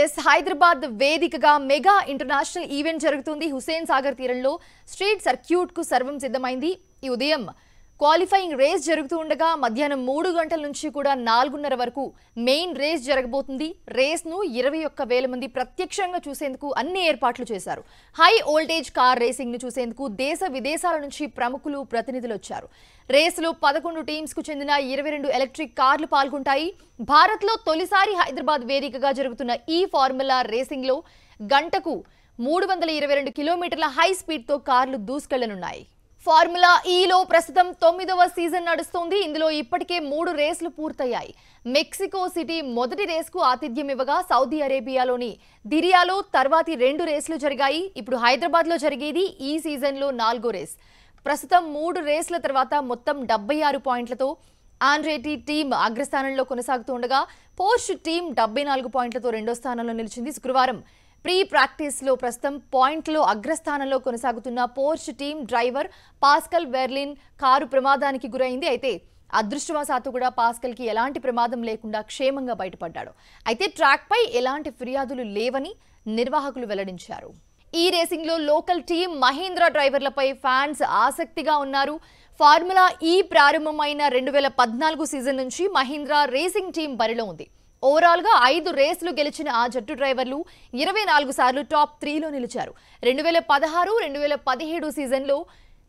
yes Hyderabad వేదికగా mega international event జరుగుతుంది హుసేన్ సాగర్ తీరంలో స్ట్రీట్ సర్క్యూట్ కు సర్వం సిద్ధమైంది ఈ ఉదయం క్వాలిఫైయింగ్ రేస్ జరుగుతూ ఉండగా మధ్యాహ్నం మూడు గంటల నుంచి కూడా నాలుగున్నర వరకు మెయిన్ రేస్ జరగబోతుంది రేస్ను ఇరవై ఒక్క వేల మంది ప్రత్యక్షంగా చూసేందుకు అన్ని ఏర్పాట్లు చేశారు హై ఓల్టేజ్ కార్ రేసింగ్ను చూసేందుకు దేశ విదేశాల నుంచి ప్రముఖులు ప్రతినిధులు వచ్చారు రేసులో పదకొండు టీమ్స్కు చెందిన ఇరవై రెండు ఎలక్ట్రిక్ కార్లు పాల్గొంటాయి భారత్లో తొలిసారి హైదరాబాద్ వేదికగా జరుగుతున్న ఈ ఫార్ములా రేసింగ్లో గంటకు మూడు వందల ఇరవై రెండు కిలోమీటర్ల హై స్పీడ్తో కార్లు దూసుకెళ్లనున్నాయి ఫార్ములా ఈలో ప్రస్తుతం తొమ్మిదవ సీజన్ నడుస్తోంది ఇందులో ఇప్పటికే మూడు రేసులు పూర్తయ్యాయి మెక్సికో సిటీ మొదటి రేసుకు ఆతిథ్యం ఇవ్వగా సౌదీ అరేబియాలోని దిరియాలో తర్వాతి రెండు రేసులు జరిగాయి ఇప్పుడు హైదరాబాద్లో జరిగేది ఈ సీజన్లో నాలుగో రేస్ ప్రస్తుతం మూడు రేసుల తర్వాత మొత్తం డెబ్బై ఆరు పాయింట్లతో ఆండ్రేటి టీం అగ్రస్థానంలో కొనసాగుతుండగా పోస్ట్ టీం డెబ్బై నాలుగు పాయింట్లతో రెండో స్థానంలో నిలిచింది శుక్రవారం ప్రీ ప్రాక్టీస్లో ప్రస్తుతం పాయింట్లో అగ్రస్థానంలో కొనసాగుతున్న Porsche team driver Pascal Wehrlein car ప్రమాదానికి గురైంది అయితే అదృష్టవశాత్తు కూడా పాస్కల్ కి ఎలాంటి ప్రమాదం లేకుండా క్షేమంగా బయటపడ్డాడు అయితే ట్రాక్పై ఎలాంటి ఫిర్యాదులు లేవని నిర్వాహకులు వెల్లడించారు ఈ రేసింగ్లో లోకల్ టీం మహీంద్రా డ్రైవర్లపై ఫ్యాన్స్ ఆసక్తిగా ఉన్నారు ఫార్ములా ఈ ప్రారంభమైన రెండు వేల పద్నాలుగు సీజన్ నుంచి మహీంద్రా రేసింగ్ టీం బరిలో ఉంది ఓవరాల్గా ఐదు రేసులు గెలిచిన ఆ జట్టు డ్రైవర్లు ఇరవై నాలుగు సార్లు టాప్ త్రీలో నిలిచారు రెండు వేల పదహారు రెండు వేల పదిహేడు సీజన్లో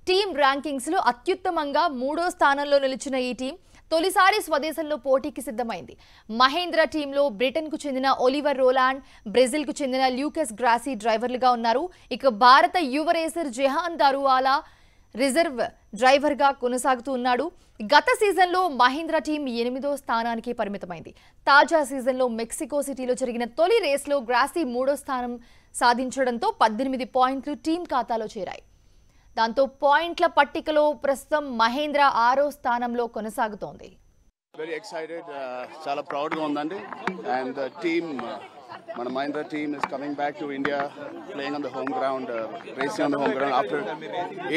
టీం ర్యాంకింగ్స్లో అత్యుత్తమంగా మూడో స్థానంలో నిలిచిన ఈ టీం తొలిసారి స్వదేశంలో పోటీకి సిద్ధమైంది మహేంద్ర టీంలో బ్రిటన్కు చెందిన ఒలివర్ రోలాండ్ బ్రెజిల్కు చెందిన ల్యూకస్ గ్రాసీ డ్రైవర్లుగా ఉన్నారు ఇక భారత యువ రేసర్ జెహాన్ దారువాలా రిజర్వ్ డ్రైవర్గా కొనసాగుతూ ఉన్నాడు గత సీజన్లో మహేంద్ర టీం ఎనిమిదో స్థానానికి పరిమితమైంది తాజా సీజన్లో మెక్సికో సిటీలో జరిగిన తొలి రేస్లో గ్రాసీ మూడో స్థానం సాధించడంతో పద్దెనిమిది పాయింట్లు టీం ఖాతాలో చేరాయి దాంతో పాయింట్ల పట్టికలో ప్రస్తుతం మహేంద్ర ఆరో స్థానంలో కొనసాగుతోంది వెరీ ఎక్సైటెడ్ uh, చాలా ప్రౌడ్గా ఉందండి అండ్ టీమ్ మన Mahindra team is coming back to India playing on the home ground racing on the home ground after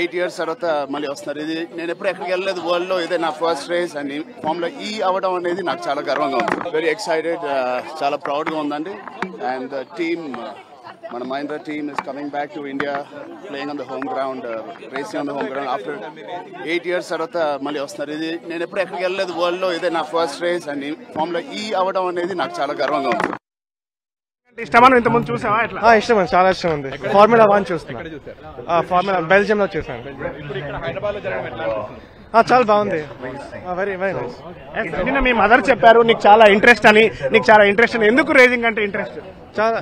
eight years తర్వాత మళ్ళీ వస్తున్నారు ఇది నేను ఎప్పుడు ఎక్కడికి వెళ్ళలేదు వరల్డ్లో ఇదే నా ఫస్ట్ రేస్ అండ్ ఫామ్లో ఈ e అవడం అనేది నాకు చాలా గర్వంగా ఉంది వెరీ ఎక్సైటెడ్ uh, చాలా ప్రౌడ్గా ఉందండి అండ్ టీమ్ మన Mahindra team is coming back to India playing on the home ground racing on the home ground after eight years తర్వాత మళ్ళీ వస్తున్నారు ఇది నేను ఎప్పుడు ఎక్కడికి వెళ్ళలేదు వరల్డ్లో ఇదే నా ఫస్ట్ రేస్ అండ్ ఫామ్లో ఈ e అవడం అనేది నాకు చాలా గర్వంగా ఉంది ఇష్టమా చూసావా చాలా ఇష్టం ఉంది ఫార్ములా వన్ చూస్తున్నా ఫార్ములా బెల్జియం లో చూసాను చాలా బాగుంది వెరీ వెరీ నైస్ నిన్న మీ మదర్ చెప్పారు నీకు చాలా ఇంట్రెస్ట్ అని నీకు చాలా ఇంట్రెస్ట్ అని ఎందుకు రేజింగ్ అంటే ఇంట్రెస్ట్ చాలా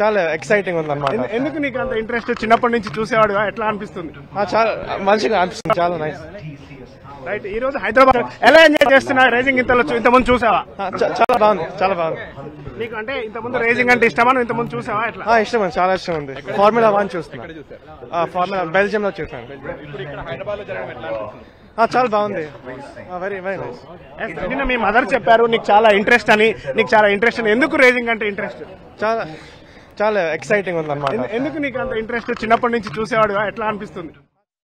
చాలా ఎక్సైటింగ్ ఉంది అనమాట ఎందుకు నీకు అంత ఇంట్రెస్ట్ చిన్నప్పటి నుంచి చూసేవాడు ఎట్లా అనిపిస్తుంది చాలా మంచిగా అనిపిస్తుంది చాలా నైస్ రైట్ ఈ రోజు హైదరాబాద్ ఎలా ఎంజాయ్ చేస్తున్నా రేసింగ్ ఇంత ఇంతకుముందు చూసావా చాలా బాగుంది చాలా బాగుంది నీకు అంటే ఇంతకుముందు రేసింగ్ అంటే ఇష్టమా ఇంతకుముందు చూసావా ఎట్లా ఇష్టం చాలా ఇష్టం ఉంది ఫార్ములా వన్ చూస్తున్నా ఫార్ములా బెల్జియం లో చూసాను చాలా బాగుంది వెరీ వెరీ నైస్ నిన్న మీ మదర్ చెప్పారు నీకు చాలా ఇంట్రెస్ట్ అని నీకు చాలా ఇంట్రెస్ట్ అని ఎందుకు రేసింగ్ అంటే ఇంట్రెస్ట్ చాలా చాలా ఎక్సైటింగ్ ఉంది అనమాట ఎందుకు నీకు అంత ఇంట్రెస్ట్ చిన్నప్పటి నుంచి చూసేవాడు ఎట్లా అనిపిస్తుంది